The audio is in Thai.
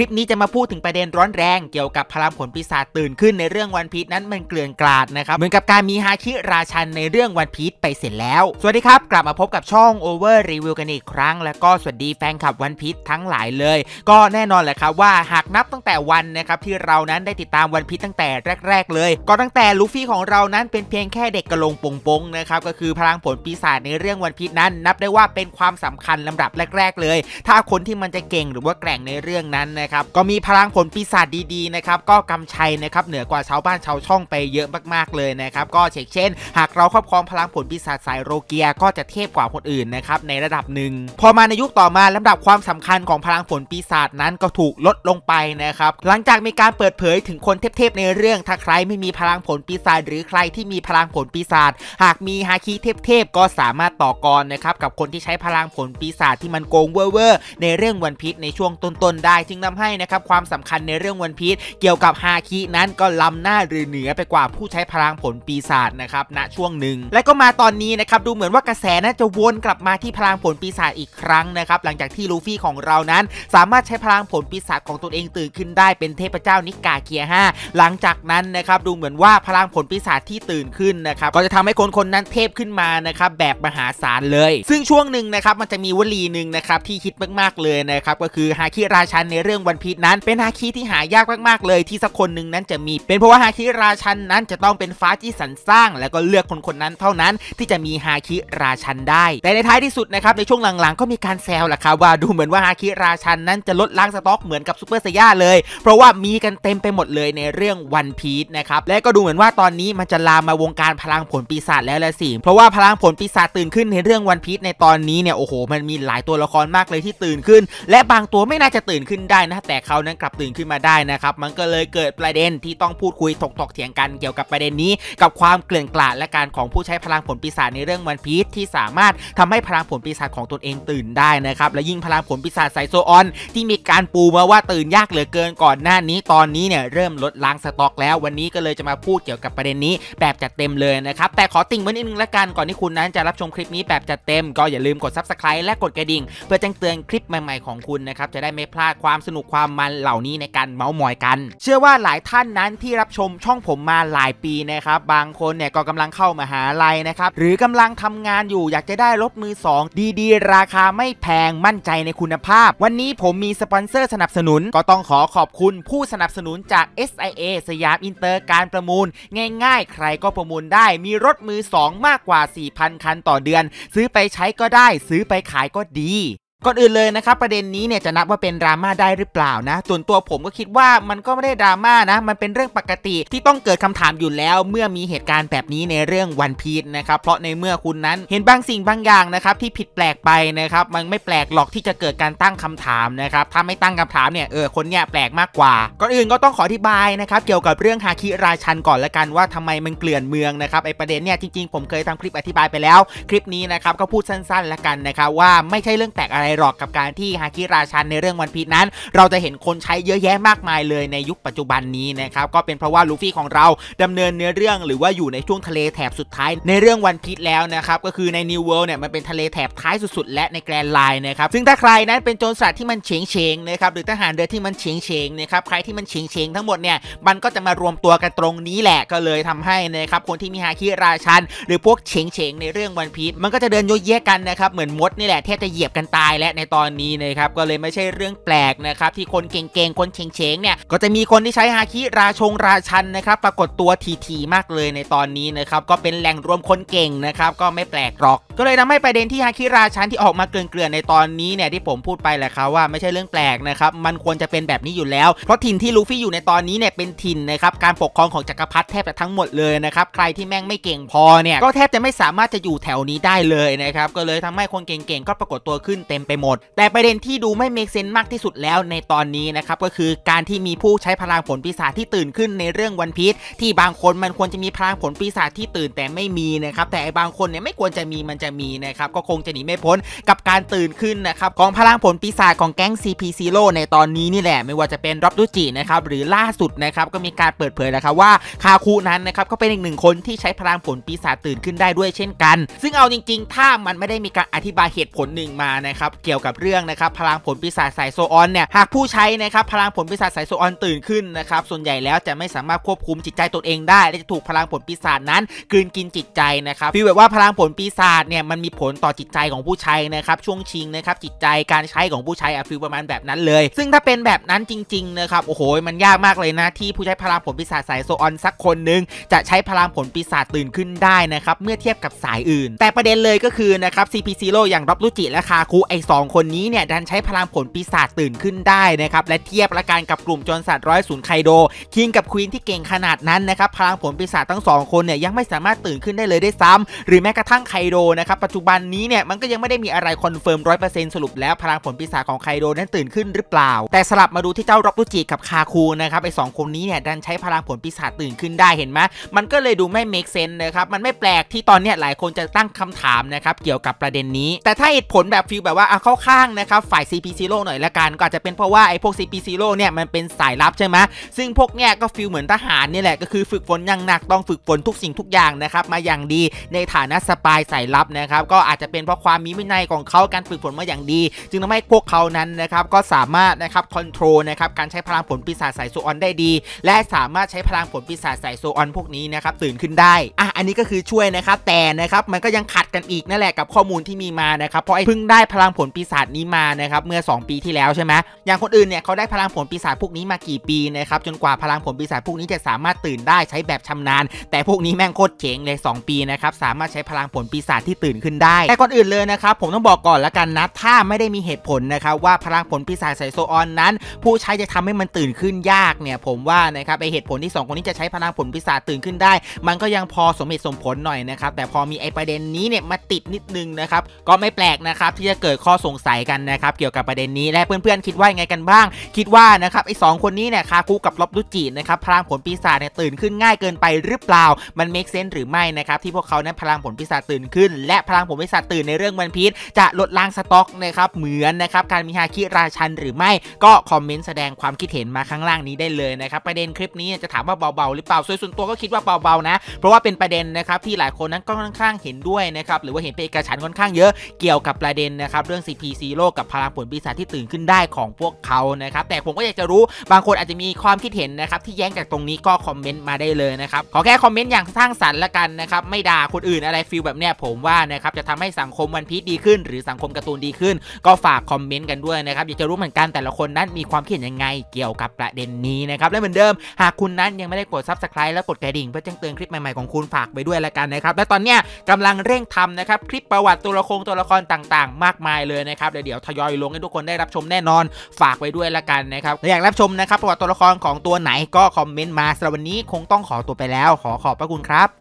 ลิปนี้จะมาพูดถึงประเด็นร้อนแรง เกี่ยวกับพลังผลปีศาจตื่นขึ้นในเรื่องวันพีชนั้นมันเกลื่อนกลาดนะครับเหมือนกับการมีฮาชิราชันในเรื่องวันพีชไปเสร็จแล้ว สวัสดีครับ กลับมาพบกับช่องโอเวอร์รีวิวกันอีกครั้ง แล้วก็สวัสดีแฟนคลับวันพีชทั้งหลายเลย ก็แน่นอนแหละครับว่าหากนับตั้งแต่วันนะครับที่เรานั้นได้ติดตามวันพีชตั้งแต่แรก ๆ เลย ก็ตั้งแต่ลูฟี่ของเรานั้นเป็นเพียงแค่เด็กกระโลงปงปงนะครับก็คือพลังผลปีศาจในเรื่องวันพีชนั้น นับได้ว่าเป็นความสำคัญลำดับแรก ๆ เลย ถ้าคนที่มันจะเก่งหรือว่าแกร่งในเรื่องนั้นนะครับก็มีพลังผลปีศาจดีๆนะครับก็กำชัยนะครับเหนือกว่าชาวบ้านชาวช่องไปเยอะมากๆเลยนะครับก็เช่นเช่น หากเราครอบครองพลังผลปีศาจสายโรเกียก็จะเทพกว่าคนอื่นนะครับในระดับหนึ่งพอมาในยุคต่อมาลำดับความสำคัญของพลังผลปีศาจนั้นก็ถูกลดลงไปนะครับหลังจากมีการเปิดเผยถึงคนเทพๆในเรื่อง ถ้าใครไม่มีพลังผลปีศาจหรือใครที่มีพลังผลปีศาจหากมีฮาคีเทพๆก็สามารถต่อกรนะครับกับคนที่ใช้พลังผลปีศาจที่มันโกงเว่อร์ในเรื่องวันพิษในช่วงต้นๆได้ จึงนำให้นะครับความสำคัญในเรื่องวันพีชเกี่ยวกับฮาคินั้นก็ล้าหน้าหรือเหนือไปกว่าผู้ใช้พลังผลปีศาจนะครับณช่วงหนึ่งและก็มาตอนนี้นะครับดูเหมือนว่ากระแสน่าจะวนกลับมาที่พลังผลปีศาจอีกครั้งนะครับหลังจากที่ลูฟี่ของเรานั้น สามารถใช้พลังผลปีศาจของตนเองตื่นขึ้นได้ เป็นเทพเจ้านิกาเคียห้าหลังจากนั้นนะครับดูเหมือนว่าพลังผลปีศาจที่ตื่นขึ้นนะครับก็จะทำให้คนคนนั้นเทพขึ้นมานะครับแบบมหาศาลเลย ซึ่งช่วงหนึ่งนะครับมันจะมีวลีหนึ่งนะครับที่คิดมากๆเลยนะครับก็คือฮาคิราชันในเรื่องื่องวันพีชนั้นเป็นฮาคิที่หายากมาก ๆ เลยที่สักคนหนึ่งนั้นจะมี เป็นเพราะว่าฮาคิราชันนั้นจะต้องเป็นฟ้าที่สรรสร้าง แล้วก็เลือกคนคนนั้นเท่านั้นที่จะมีฮาคิราชันได้ แต่ในท้ายที่สุดนะครับในช่วงหลังๆก็มีการแซวแหละครับว่าดูเหมือนว่าฮาคิราชันนั้นจะลดล้างสต็อกเหมือนกับซูเปอร์เซย่าเลย เพราะว่ามีกันเต็มไปหมดเลยในเรื่องวันพีชนะครับและก็ดูเหมือนว่าตอนนี้มันจะลามมาวงการพลังผลปีศาจแล้วละสิเพราะว่าพลังผลปีศาจตื่นขึ้น ในเรื่องวันพีชในตอนนี้เนี่ยโอ้โห มันมีหลายตัวละครมากเลยที่ตื่นขึ้น และบางตัวไม่น่าจะตื่นขึ้นได้นะแต่เขานั้นกลับตื่นขึ้นมาได้นะครับมันก็เลยเกิดประเด็นที่ต้องพูดคุยถกถกเถียงกันเกี่ยวกับประเด็นนี้ กับความเกลื่อนกลาด และการของผู้ใช้พลังผลปีศาจในเรื่องวันพีชที่สามารถทำให้พลังผลปีศาจของตนเองตื่นได้นะครับและยิ่งพลังผลปีศาจไซโซออน ที่มีการปูมาว่าตื่นยากเหลือเกินก่อนหน้านี้ ตอนนี้เนี่ยเริ่มลดล้างสต็อกแล้ววันนี้ก็เลยจะมาพูดเกี่ยวกับประเด็นนี้แบบจัดเต็มเลยนะครับแต่ขอติ่งไว้นิดนึงละกันก่อนที่คุณนั้นจะรับชมคลิปนี้แบบจัดเต็มก็อย่าลืมกดซับสไครต์และกดกระดิ่ง เพื่อแจ้งเตือนคลิปใหม่ๆ ของคุณนะครับจะได้ไม่พลาดความสนุกุกความมันเหล่านี้ในการเมาส์มอยกัน เชื่อว่าหลายท่านนั้นที่รับชมช่องผมมาหลายปีนะครับ บางคนเนี่ยก็กำลังเข้ามาหาลัยนะครับ หรือกำลังทำงานอยู่อยากจะได้รถมือ 2 ดี ๆ ราคาไม่แพงมั่นใจในคุณภาพ วันนี้ผมมีสปอนเซอร์สนับสนุนก็ต้องขอขอบคุณผู้สนับสนุนจาก SIA สยามอินเตอร์การประมูล ง่าย ๆ ใครก็ประมูลได้มีรถมือ 2 มากกว่า 4,000 คันต่อเดือน ซื้อไปใช้ก็ได้ ซื้อไปขายก็ดีก่อนอื่นเลยนะครับประเด็นนี้เนี่ยจะนับว่าเป็นดราม่าได้หรือเปล่านะส่วนตัวผมก็คิดว่ามันก็ไม่ได้ดราม่านะมันเป็นเรื่องปกติ ที่ต้องเกิดคำถามอยู่แล้ว เมื่อมีเหตุการณ์แบบนี้ในเรื่องวันพีชนะครับเพราะในเมื่อคุณนั้นเห็นบางสิ่งบางอย่างนะครับ ที่ผิดแปลกไปนะครับมันไม่แปลกหรอกที่จะเกิดการตั้งคำถามนะครับถ้าไม่ตั้งคำถามเนี่ยเออคนเนี่ยแปลกมากกว่าก่อนอื่นก็ต้องขออธิบายนะครับ เกี่ยวกับเรื่องฮาคิราชันก่อนละกันว่าทำไมมันเกลื่อนเมืองนะครับไอประเด็นเนี่ยจริงๆผมเคยทำคลิปอธิบายไปแล้วคลิปนี้นะครับก็พูดสั้นๆละกันนะครับว่าไม่ใช่เรื่องแปลกอะไรหรอกกับการที่ฮาคิราชันในเรื่องวันพีชนั้น เราจะเห็นคนใช้เยอะแยะมากมายเลยในยุคปัจจุบันนี้นะครับก็เป็นเพราะว่าลูฟี่ของเราดำเนินเนื้อเรื่องหรือว่าอยู่ในช่วงทะเลแถบสุดท้ายในเรื่องวันพีแล้วนะครับก็คือในนิวเวิลด์เนี่ยมันเป็นทะเลแถบท้ายสุดๆและในแกรนไลน์นะครับซึ่งถ้าใครนั้นเป็นโจรสัตว์ที่มันเฉงเฉงนะครับหรือทหารเรือที่มันเฉงเฉงนะครับใครที่มันเฉงเฉงทั้งหมดเนี่ยมันก็จะมารวมตัวกันตรงนี้แหละก็เลยทำให้นะครับคนที่มีฮาคิราชันหรือพวกเฉงเฉงในเรื่องวันพีมันก็จะเดินโยเยกันนะครับเหมือนมดนี่แหละแทบจะเหยียบกันตายและในตอนนี้นะครับก็เลยไม่ใช่เรื่องแปลกนะครับ ที่คนเก่งๆ คนเฉงๆเนี่ยก็จะมีคนที่ใช้ฮาคิราชงราชันนะครับปรากฏตัวทีๆมากเลยในตอนนี้นะครับก็เป็นแหล่งรวมคนเก่งนะครับก็ไม่แปลกหรอก ก็เลยทำให้ประเด็นที่ฮาคิราชันที่ออกมาเกลื่อนๆในตอนนี้เนี่ยที่ผมพูดไปแหละครับว่าไม่ใช่เรื่องแปลกนะครับมันควรจะเป็นแบบนี้อยู่แล้ว เพราะถิ่นที่ลูฟี่อยู่ในตอนนี้เนี่ยเป็นถิ่นนะครับการปกครองของจักรพรรดิแทบจะทั้งหมดเลยนะครับใครที่แม่งไม่เก่งพอเนี่ยก็แทบจะไม่สามารถจะอยู่แถวนี้ได้เลยนะครับก็เลยทำให้คนเก่งๆก็ปรากฏตัวขึ้นเต็มไปหมดแต่ประเด็นที่ดูไม่เมกเซนมากที่สุดแล้วในตอนนี้นะครับก็คือการที่มีผู้ใช้พลังผลปีศาจที่ตื่นขึ้นในเรื่องวันพีชที่บางคนมันควรจะมีพลังผลปีศาจที่ตื่นแต่ไม่มี นะครับ แต่บางคนเนี่ยไม่ควรจะมีมันจะมีนะครับก็คงจะหนีไม่พ้นกับการตื่นขึ้นนะครับของพลังผลปีศาจของแก๊ง CP0 ในตอนนี้นี่แหละไม่ว่าจะเป็นรอบดูจินะครับหรือล่าสุดนะครับก็มีการเปิดเผยนะครับว่าคาคุนั้นนะครับก็เป็นอีกหนึ่งคนที่ใช้พลังผลปีศาจตื่นขึ้นได้ด้วยเช่นกัน ซึ่งเอาจริง ๆ ถ้ามันไม่ได้มีการอธิบายเหตุผลหนึ่งมานะครับเกี่ยวกับเรื่องนะครับพลังผลปีศาจสายโซออนเนี่ยหากผู้ใช้นะครับพลังผลปีศาจสายโซออนตื่นขึ้นนะครับส่วนใหญ่แล้วจะไม่สามารถควบคุมจิตใจตนเองได้และจะถูกพลังผลปีศาจนั้นกิืนกินจิตใจนะครับฟีลแบบว่าพลังผลปีศาจเนี่ยมันมีผลต่อจิตใจของผู้ใช้นะครับช่วงชิงนะครับจิตใจการใช้ของผู้ใช้อะฟีลประมาณแบบนั้นเลย ซึ่งถ้าเป็นแบบนั้นจริง ๆนะครับโอ้โห มันยากมากเลยนะ ที่ผู้ใช้พลังผลปีศาจสายโซออน สักคนหนึ่งจะใช้พลังผลปีศาจตื่นขึ้นได้นะครับเมื่อเทียบกับสายอื่น แต่ประเด็นเลยก็คือนะครับ CP0 อย่างรับรุจิและคาคูไอโซ2 คนนี้เนี่ยดันใช้พลังผลปีศาจตื่นขึ้นได้นะครับและเทียบละกันกับกลุ่มจนสัตว์ร้อยศูนย์ไคโดคิงกับควีนที่เก่งขนาดนั้นนะครับพลังผลปีศาจทั้ง 2 คนเนี่ยยังไม่สามารถตื่นขึ้นได้เลยได้ซ้ำ หรือแม้กระทั่งไคโดนะครับปัจจุบันนี้เนี่ยมันก็ยังไม่ได้มีอะไรคอนเฟิร์มร้อยเปอร์เซ็นต์สรุป แล้วพลังผลปีศาจของไคโดนั้นตื่นขึ้นหรือเปล่า แต่สลับมาดูที่เจ้าร็อกตุจิกับคาคูนะครับไอ้สองคนนี้เนี่ยดันใช้พลังผลปีศาจตื่นขึ้นได้เห็นไหมมันก็เลยดูไม่เมกเซนนะครับมันไม่แปลกที่ตอนเนี้ยหลายคนจะตั้งคำถามนะครับเกี่ยวกับประเด็นนี้ แต่ถ้าเหตุผลแบบฟิลแบบว่าเอาเข้าข้างนะครับฝ่าย CP0 หน่อยละกัน ก็อาจจะเป็นเพราะว่าไอ้พวก CP0 เนี่ยมันเป็นสายลับใช่ไหมซึ่งพวกเนี่ยก็ฟิลเหมือนทหารนี่แหละก็คือฝึกฝนอย่างหนักต้องฝึกฝนทุกสิ่งทุกอย่างนะครับมาอย่างดีในฐานะสปายสายลับนะครับ ก็อาจจะเป็นเพราะความมีวินัยของเขาการฝึกฝนมาอย่างดี จึงทำให้พวกเขานั้นนะครับก็สามารถนะครับคอนโทรลนะครับการใช้พลังผลปีศาจสายโซออน ได้ดี และสามารถใช้พลังผลปีศาจสายโซออน พวกนี้นะครับตื่นขึ้นได้อ่ะอันนี้ก็คือช่วยนะครับแต่นะครับมันก็ยังขัดกันอีกนั่นแหละกับข้อมูลที่มีมานะครับเพราะไอ้พึ่งได้พลังผผลปีศาจนี้มานะครับเมื่อ 2 ปีที่แล้วใช่ไหมอย่างคนอื่นเนี่ยเขาได้พลังผลปีศาจพวกนี้มากี่ปีนะครับจนกว่าพลังผลปีศาจพวกนี้จะสามารถตื่นได้ใช้แบบชำนาญแต่พวกนี้แม่งโคตรเจ๋งเลย2ปีนะครับสามารถใช้พลังผลปีศาจที่ตื่นขึ้นได้ แต่ก่อนอื่นเลยนะครับผมต้องบอกก่อนละกันนะถ้าไม่ได้มีเหตุผลนะครับว่าพลังผลปีศาจไซโซออนนั้น ผู้ใช้จะทำให้มันตื่นขึ้นยากเนี่ยผมว่านะครับไอเหตุผลที่ 2 คนนี้จะใช้พลังผลปีศาจตื่นขึ้นได้ มันก็ยังพอสมเหตุสมผลหน่อยนะครับแต่พอมีไอประเด็นนี้เนี่ยมาติดนิดนึงนะครับก็ไม่แปลกนะครับที่จะเกิดขข้อสงสัยกันนะครับเกี่ยวกับประเด็นนี้และเพื่อนๆคิดว่าไงกันบ้าง คิดว่านะครับไอ้สคนนี้เนี่ยคาคุกับล็อบลุจินะครับพลังผลปีศาจเนี่ยตื่นขึ้นง่ายเกินไปหรือเปล่ามันเมคเซนส์หรือไม่นะครับที่พวกเขาเนี่ยพลังผลปีศาจตื่นขึ้นและพลังผลปีศาจตื่นในเรื่องวันพีชจะลดล้างสต็อกนะครับเหมือนนะครับการมีฮาคิราชันหรือไม่ก็คอมเมนต์แสดงความคิดเห็นมาข้างล่างนี้ได้เลยนะครับประเด็นคลิปนี้จะถามว่าเบาๆ หรือเปล่าส่วนตัวก็คิดว่าเบาๆนะเพราะว่าเป็นประเด็นนะครับที่หลายคนนั้นก็ค่อนข้างเห็นด้วยนะครับหรือว่าเห็นเป็นเอกฉันค่อนข้างเยอะเกี่ยวกับประเด็นนะครับเรื่องื่อง CPC โลกกับพลังผลปีศาจที่ตื่นขึ้นได้ของพวกเขานะครับแต่ผมก็อยากจะรู้บางคนอาจจะมีความคิดเห็นนะครับที่แย้งจากตรงนี้ก็คอมเมนต์มาได้เลยนะครับขอแค่คอมเมนต์อย่างสร้างสรรค์ละกันนะครับไม่ด่าคนอื่นอะไรฟิลแบบเนี้ยผมว่านะครับจะทำให้สังคมวันพีดีขึ้น หรือสังคมการ์ตูนดีขึ้นก็ฝากคอมเมนต์กันด้วยนะครับอยากจะรู้เหมือนกันแต่ละคนนั้นมีความคิดยังไงเกี่ยวกับประเด็นนี้นะครับและเหมือนเดิมหากคุณนั้นยังไม่ได้กดซับสไคร b e และกดกระดิ่งเพื่อแจ้งเตือนคลิปใหม่ๆของคุณฝากไปด้วยละกันนะครับและตอนเนี้ยกำลังเร่งทำนะครับคลิปประวัติตัวละครตัวละครต่าง ๆ มากมายเลยนะครับเดี๋ยวทยอยลงให้ทุกคนได้รับชมแน่นอนฝากไว้ด้วยละกันนะครับอยากรับชมนะครับประวัติตัวละครของตัวไหนก็คอมเมนต์มา สำหรับวันนี้คงต้องขอตัวไปแล้วขอขอบพระคุณครับ